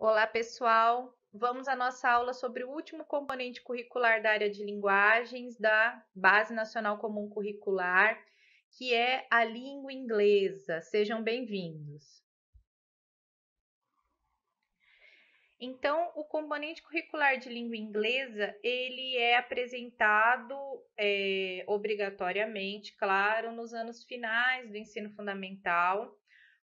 Olá, pessoal! Vamos à nossa aula sobre o último componente curricular da área de linguagens da Base Nacional Comum Curricular, que é a língua inglesa. Sejam bem-vindos! Então, o componente curricular de língua inglesa, ele é apresentado é, obrigatoriamente, claro, nos anos finais do ensino fundamental,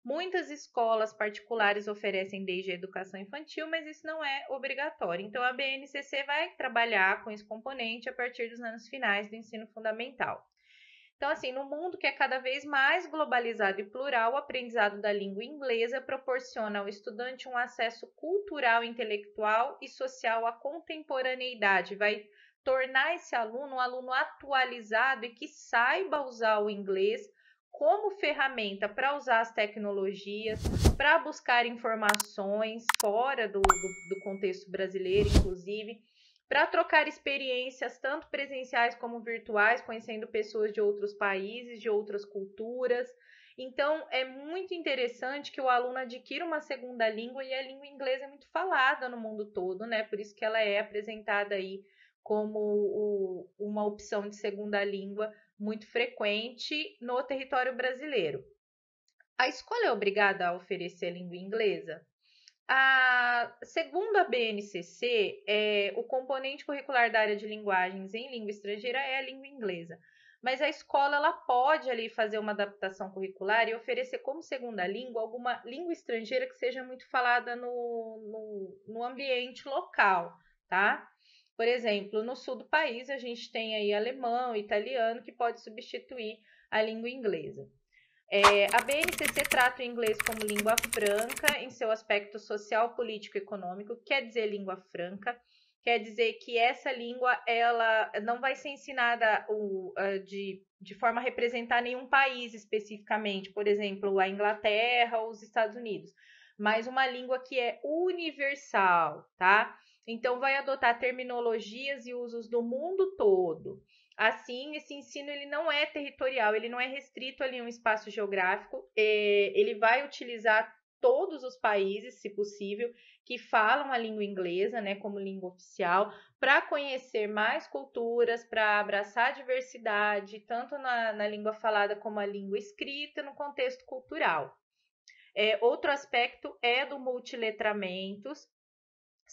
Muitas escolas particulares oferecem desde a educação infantil, mas isso não é obrigatório. Então, a BNCC vai trabalhar com esse componente a partir dos anos finais do ensino fundamental. Então, assim, no mundo que é cada vez mais globalizado e plural, o aprendizado da língua inglesa proporciona ao estudante um acesso cultural, intelectual e social à contemporaneidade. Vai tornar esse aluno um aluno atualizado e que saiba usar o inglês como ferramenta para usar as tecnologias, para buscar informações fora do, do, do contexto brasileiro, inclusive, para trocar experiências tanto presenciais como virtuais, conhecendo pessoas de outros países, de outras culturas. Então, é muito interessante que o aluno adquira uma segunda língua e a língua inglesa é muito falada no mundo todo, né? Por isso que ela é apresentada aí como o, uma opção de segunda língua muito frequente no território brasileiro. A escola é obrigada a oferecer a língua inglesa? A, segundo a BNCC, é, o componente curricular da área de linguagens em língua estrangeira é a língua inglesa, mas a escola ela pode ali fazer uma adaptação curricular e oferecer como segunda língua alguma língua estrangeira que seja muito falada no, no, no ambiente local, tá? Por exemplo, no sul do país, a gente tem aí alemão, italiano, que pode substituir a língua inglesa. É, a BNCC trata o inglês como língua franca em seu aspecto social, político e econômico, quer dizer língua franca, quer dizer que essa língua ela não vai ser ensinada o, de, de forma a representar nenhum país especificamente, por exemplo, a Inglaterra ou os Estados Unidos, mas uma língua que é universal, tá? Então, vai adotar terminologias e usos do mundo todo. Assim, esse ensino ele não é territorial, ele não é restrito ali a um espaço geográfico. É, ele vai utilizar todos os países, se possível, que falam a língua inglesa, né, como língua oficial, para conhecer mais culturas, para abraçar a diversidade, tanto na, na, língua falada como a língua escrita, no contexto cultural. É, outro aspecto é do multiletramentos,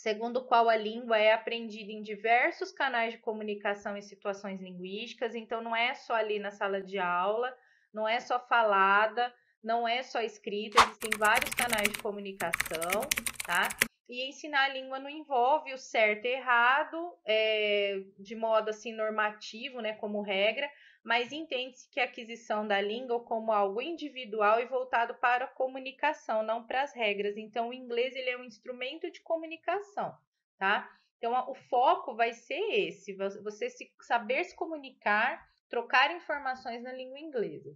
segundo o qual a língua é aprendida em diversos canais de comunicação e situações linguísticas, então não é só ali na sala de aula, não é só falada, não é só escrita, existem vários canais de comunicação, tá? E ensinar a língua não envolve o certo e errado, é, de modo assim normativo, né, como regra, mas entende-se que a aquisição da língua como algo individual e voltado para a comunicação, não para as regras. Então, o inglês ele é um instrumento de comunicação, tá? Então, o foco vai ser esse, você se, saber se comunicar, trocar informações na língua inglesa.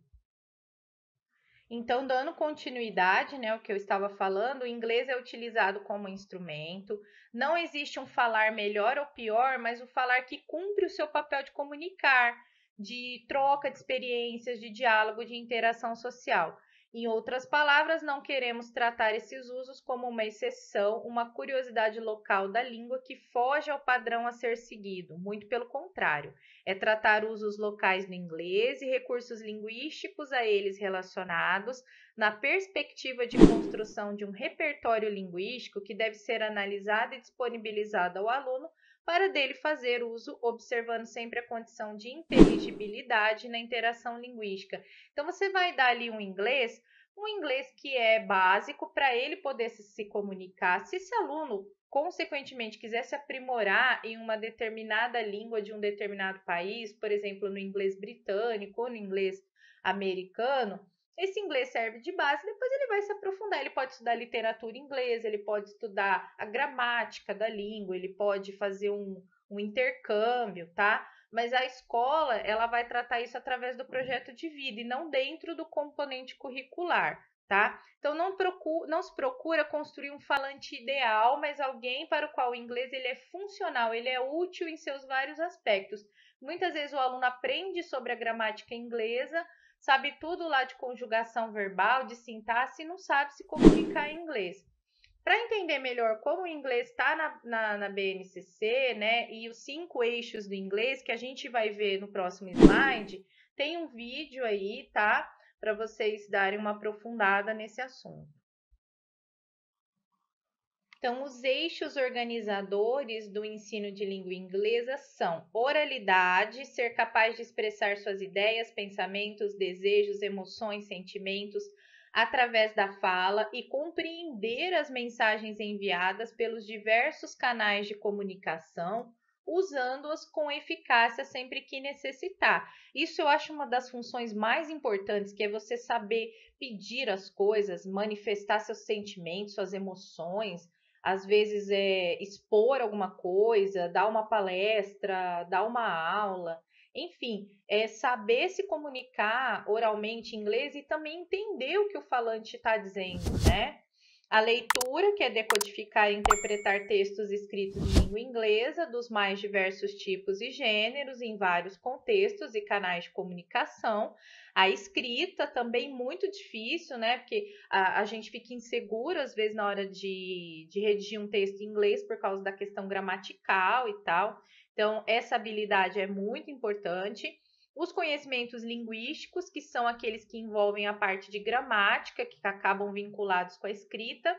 Então, dando continuidade, né, o que eu estava falando, o inglês é utilizado como instrumento. Não existe um falar melhor ou pior, mas o falar que cumpre o seu papel de comunicar, de troca de experiências, de diálogo, de interação social. Em outras palavras, não queremos tratar esses usos como uma exceção, uma curiosidade local da língua que foge ao padrão a ser seguido. Muito pelo contrário, é tratar usos locais no inglês e recursos linguísticos a eles relacionados, na perspectiva de construção de um repertório linguístico que deve ser analisado e disponibilizado ao aluno para dele fazer uso, observando sempre a condição de inteligibilidade na interação linguística. Então, você vai dar ali um inglês, um inglês que é básico para ele poder se comunicar. Se esse aluno, consequentemente, quiser se aprimorar em uma determinada língua de um determinado país, por exemplo, no inglês britânico ou no inglês americano, esse inglês serve de base, depois ele vai se aprofundar. Ele pode estudar literatura inglesa, ele pode estudar a gramática da língua, ele pode fazer um, um intercâmbio, tá? Mas a escola, ela vai tratar isso através do projeto de vida e não dentro do componente curricular, tá? Então não, procura, não se procura construir um falante ideal, mas alguém para o qual o inglês ele é funcional, ele é útil em seus vários aspectos. Muitas vezes o aluno aprende sobre a gramática inglesa, sabe tudo lá de conjugação verbal, de sintaxe e não sabe se comunicar em inglês. Para entender melhor como o inglês está na, na, na, BNCC, né, e os cinco eixos do inglês que a gente vai ver no próximo slide, tem um vídeo aí, tá, para vocês darem uma aprofundada nesse assunto. Então, os eixos organizadores do ensino de língua inglesa são oralidade, ser capaz de expressar suas ideias, pensamentos, desejos, emoções, sentimentos através da fala e compreender as mensagens enviadas pelos diversos canais de comunicação, usando-as com eficácia sempre que necessitar. Isso eu acho uma das funções mais importantes, que é você saber pedir as coisas, manifestar seus sentimentos, suas emoções, às vezes é expor alguma coisa, dar uma palestra, dar uma aula, enfim, é saber se comunicar oralmente em inglês e também entender o que o falante está dizendo, né? A leitura, que é decodificar e interpretar textos escritos em língua inglesa, dos mais diversos tipos e gêneros, em vários contextos e canais de comunicação. A escrita, também muito difícil, né? Porque a, a gente fica inseguro, às vezes, na hora de, de redigir um texto em inglês por causa da questão gramatical e tal. Então, essa habilidade é muito importante. Os conhecimentos linguísticos, que são aqueles que envolvem a parte de gramática, que acabam vinculados com a escrita,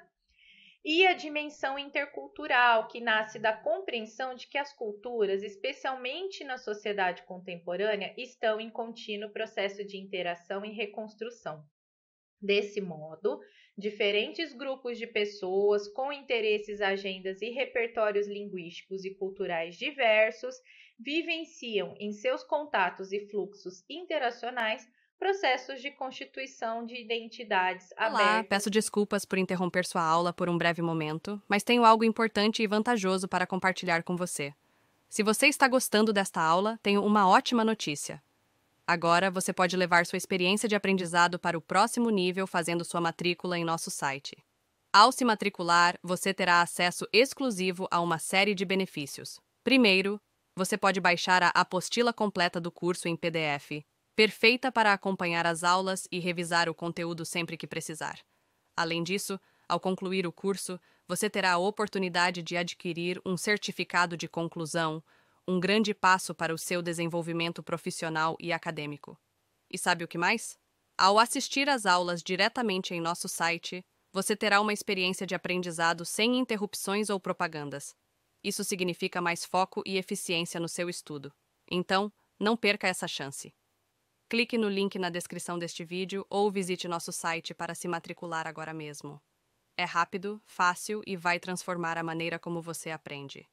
e a dimensão intercultural, que nasce da compreensão de que as culturas, especialmente na sociedade contemporânea, estão em contínuo processo de interação e reconstrução. Desse modo, diferentes grupos de pessoas com interesses, agendas e repertórios linguísticos e culturais diversos vivenciam em seus contatos e fluxos interacionais processos de constituição de identidades abertas. Olá, peço desculpas por interromper sua aula por um breve momento, mas tenho algo importante e vantajoso para compartilhar com você. Se você está gostando desta aula, tenho uma ótima notícia. Agora você pode levar sua experiência de aprendizado para o próximo nível fazendo sua matrícula em nosso site. Ao se matricular, você terá acesso exclusivo a uma série de benefícios. Primeiro, você pode baixar a apostila completa do curso em PDF, perfeita para acompanhar as aulas e revisar o conteúdo sempre que precisar. Além disso, ao concluir o curso, você terá a oportunidade de adquirir um certificado de conclusão, um grande passo para o seu desenvolvimento profissional e acadêmico. E sabe o que mais? Ao assistir às aulas diretamente em nosso site, você terá uma experiência de aprendizado sem interrupções ou propagandas. Isso significa mais foco e eficiência no seu estudo. Então, não perca essa chance. Clique no link na descrição deste vídeo ou visite nosso site para se matricular agora mesmo. É rápido, fácil e vai transformar a maneira como você aprende.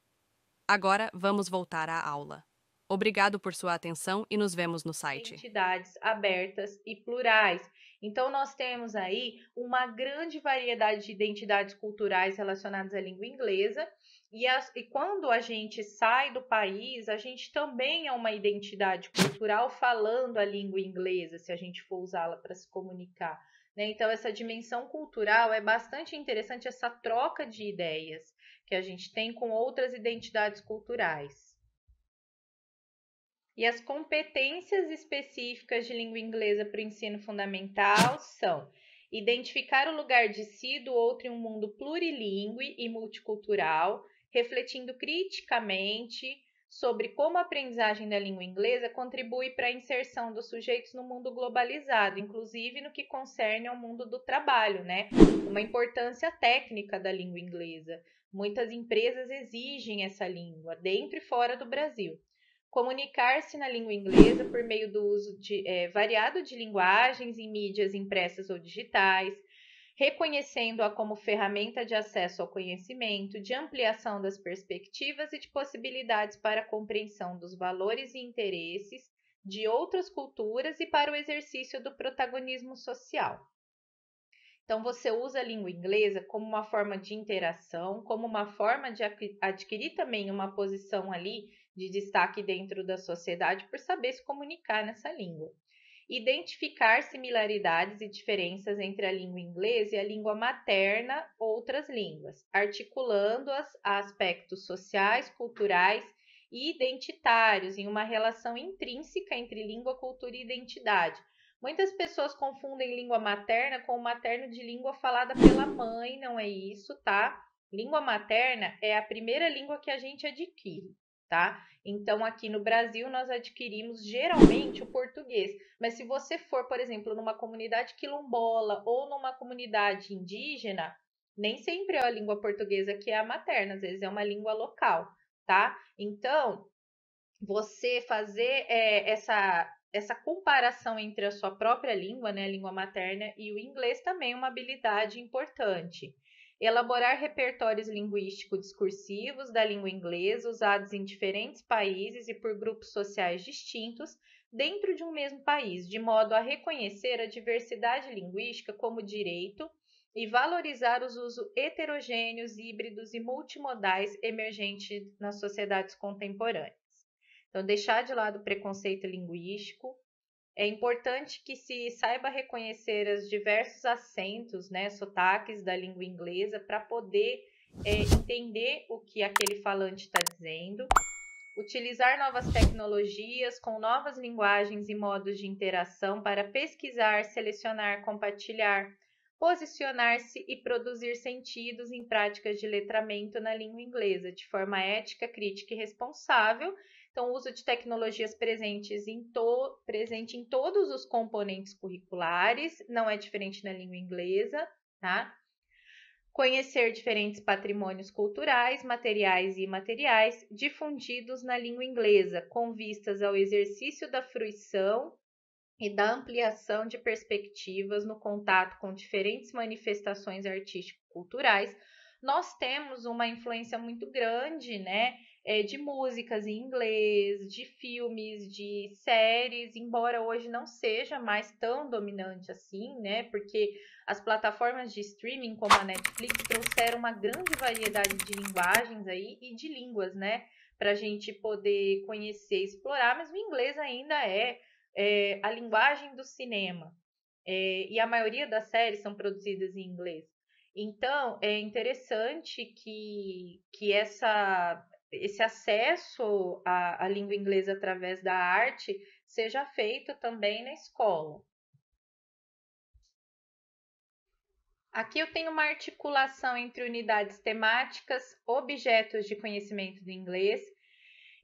Agora, vamos voltar à aula. Obrigado por sua atenção e nos vemos no site. Entidades abertas e plurais. Então, nós temos aí uma grande variedade de identidades culturais relacionadas à língua inglesa e, as, e, quando a gente sai do país, a gente também é uma identidade cultural falando a língua inglesa, se a gente for usá-la para se comunicar. Né? Então, essa dimensão cultural é bastante interessante, essa troca de ideias que a gente tem com outras identidades culturais. E as competências específicas de língua inglesa para o ensino fundamental são identificar o lugar de si do outro em um mundo plurilingüe e multicultural refletindo criticamente sobre como a aprendizagem da língua inglesa contribui para a inserção dos sujeitos no mundo globalizado, inclusive no que concerne ao mundo do trabalho, né? Uma importância técnica da língua inglesa. Muitas empresas exigem essa língua, dentro e fora do Brasil. Comunicar-se na língua inglesa por meio do uso de, é, variado de linguagens e mídias impressas ou digitais, reconhecendo-a como ferramenta de acesso ao conhecimento, de ampliação das perspectivas e de possibilidades para a compreensão dos valores e interesses de outras culturas e para o exercício do protagonismo social. Então, você usa a língua inglesa como uma forma de interação, como uma forma de adquirir também uma posição ali de destaque dentro da sociedade por saber se comunicar nessa língua identificar similaridades e diferenças entre a língua inglesa e a língua materna, outras línguas, articulando-as a aspectos sociais, culturais e identitários em uma relação intrínseca entre língua, cultura e identidade. Muitas pessoas confundem língua materna com o materno de língua falada pela mãe, não é isso, tá? Língua materna é a primeira língua que a gente adquire tá? Então, aqui no Brasil, nós adquirimos geralmente o português. Mas se você for, por exemplo, numa comunidade quilombola ou numa comunidade indígena, nem sempre é a língua portuguesa que é a materna, às vezes é uma língua local, tá? Então, você fazer é, essa, essa comparação entre a sua própria língua, né, a língua materna, e o inglês também é uma habilidade importante elaborar repertórios linguístico-discursivos da língua inglesa usados em diferentes países e por grupos sociais distintos dentro de um mesmo país, de modo a reconhecer a diversidade linguística como direito e valorizar os usos heterogêneos, híbridos e multimodais emergentes nas sociedades contemporâneas. Então, deixar de lado o preconceito linguístico, é importante que se saiba reconhecer os diversos acentos, né, sotaques da língua inglesa para poder é, entender o que aquele falante está dizendo, utilizar novas tecnologias com novas linguagens e modos de interação para pesquisar, selecionar, compartilhar, posicionar-se e produzir sentidos em práticas de letramento na língua inglesa de forma ética, crítica e responsável então, o uso de tecnologias presentes em to, presente em todos os componentes curriculares, não é diferente na língua inglesa, tá? Conhecer diferentes patrimônios culturais, materiais e imateriais difundidos na língua inglesa, com vistas ao exercício da fruição e da ampliação de perspectivas no contato com diferentes manifestações artístico-culturais, nós temos uma influência muito grande, né? é, de músicas em inglês, de filmes, de séries, embora hoje não seja mais tão dominante assim, né? Porque as plataformas de streaming como a Netflix trouxeram uma grande variedade de linguagens aí e de línguas, né? Para a gente poder conhecer e explorar, mas o inglês ainda é, é a linguagem do cinema. É, e a maioria das séries são produzidas em inglês. Então, é interessante que, que essa esse acesso à, à língua inglesa através da arte seja feito também na escola. Aqui eu tenho uma articulação entre unidades temáticas, objetos de conhecimento do inglês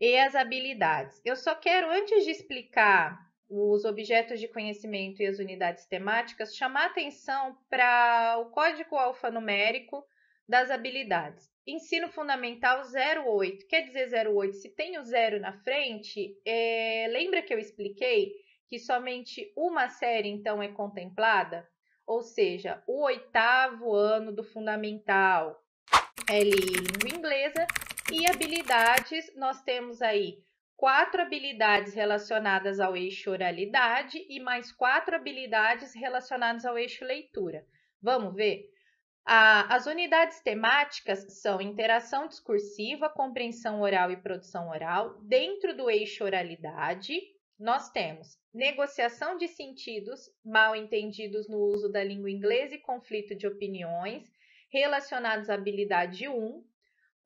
e as habilidades. Eu só quero, antes de explicar os objetos de conhecimento e as unidades temáticas, chamar atenção para o código alfanumérico das habilidades. Ensino Fundamental 08, quer dizer 08, se tem o zero na frente, é... lembra que eu expliquei que somente uma série então é contemplada? Ou seja, o oitavo ano do Fundamental é língua inglesa e habilidades, nós temos aí quatro habilidades relacionadas ao eixo oralidade e mais quatro habilidades relacionadas ao eixo leitura. Vamos ver? as unidades temáticas são interação discursiva, compreensão oral e produção oral. Dentro do eixo oralidade, nós temos negociação de sentidos, mal entendidos no uso da língua inglesa e conflito de opiniões, relacionados à habilidade 1,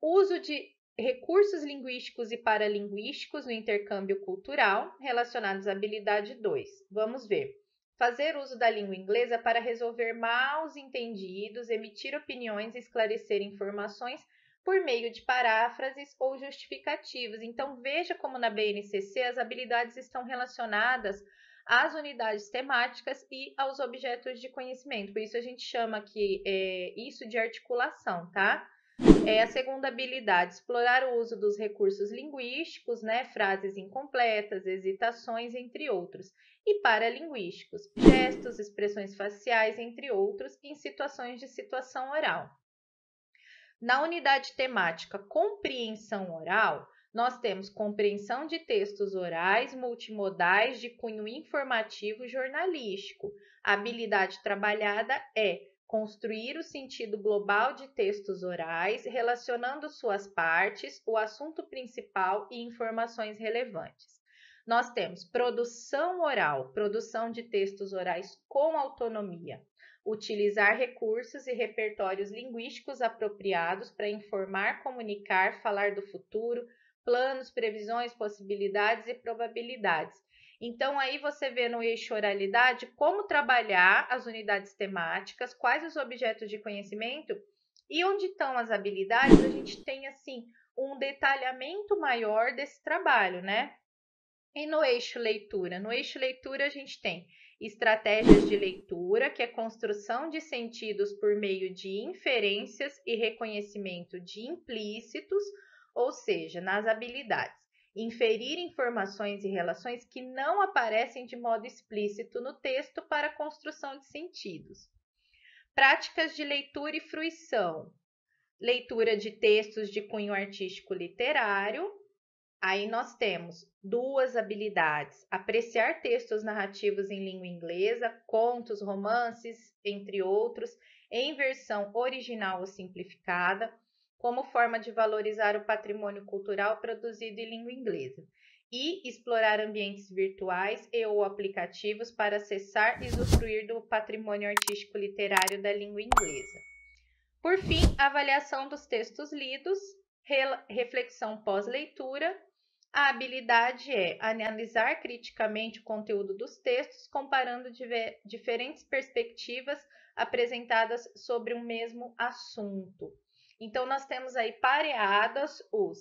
uso de recursos linguísticos e paralinguísticos no intercâmbio cultural, relacionados à habilidade 2. Vamos ver fazer uso da língua inglesa para resolver maus entendidos, emitir opiniões e esclarecer informações por meio de paráfrases ou justificativos. Então, veja como na BNCC as habilidades estão relacionadas às unidades temáticas e aos objetos de conhecimento. Por isso, a gente chama aqui é, isso de articulação, tá? É a segunda habilidade, explorar o uso dos recursos linguísticos, né, frases incompletas, hesitações, entre outros e paralinguísticos, gestos, expressões faciais, entre outros, em situações de situação oral. Na unidade temática compreensão oral, nós temos compreensão de textos orais multimodais de cunho informativo jornalístico. A habilidade trabalhada é construir o sentido global de textos orais, relacionando suas partes, o assunto principal e informações relevantes. Nós temos produção oral, produção de textos orais com autonomia, utilizar recursos e repertórios linguísticos apropriados para informar, comunicar, falar do futuro, planos, previsões, possibilidades e probabilidades. Então, aí você vê no eixo oralidade como trabalhar as unidades temáticas, quais os objetos de conhecimento e onde estão as habilidades. A gente tem, assim, um detalhamento maior desse trabalho, né? E no eixo leitura? No eixo leitura, a gente tem estratégias de leitura, que é construção de sentidos por meio de inferências e reconhecimento de implícitos, ou seja, nas habilidades. Inferir informações e relações que não aparecem de modo explícito no texto para construção de sentidos. Práticas de leitura e fruição. Leitura de textos de cunho artístico literário, Aí nós temos duas habilidades: apreciar textos narrativos em língua inglesa, contos, romances, entre outros, em versão original ou simplificada, como forma de valorizar o patrimônio cultural produzido em língua inglesa, e explorar ambientes virtuais e ou aplicativos para acessar e usufruir do patrimônio artístico literário da língua inglesa. Por fim, avaliação dos textos lidos, reflexão pós-leitura a habilidade é analisar criticamente o conteúdo dos textos, comparando diferentes perspectivas apresentadas sobre o um mesmo assunto. Então, nós temos aí pareadas os,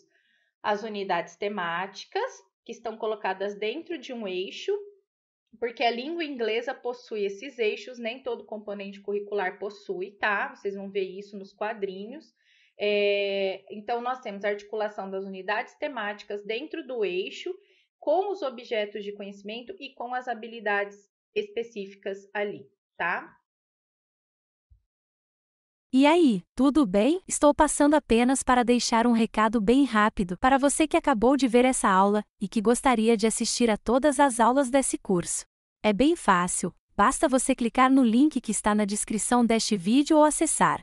as unidades temáticas, que estão colocadas dentro de um eixo, porque a língua inglesa possui esses eixos, nem todo componente curricular possui, tá? Vocês vão ver isso nos quadrinhos. É, então, nós temos a articulação das unidades temáticas dentro do eixo, com os objetos de conhecimento e com as habilidades específicas ali, tá? E aí, tudo bem? Estou passando apenas para deixar um recado bem rápido para você que acabou de ver essa aula e que gostaria de assistir a todas as aulas desse curso. É bem fácil, basta você clicar no link que está na descrição deste vídeo ou acessar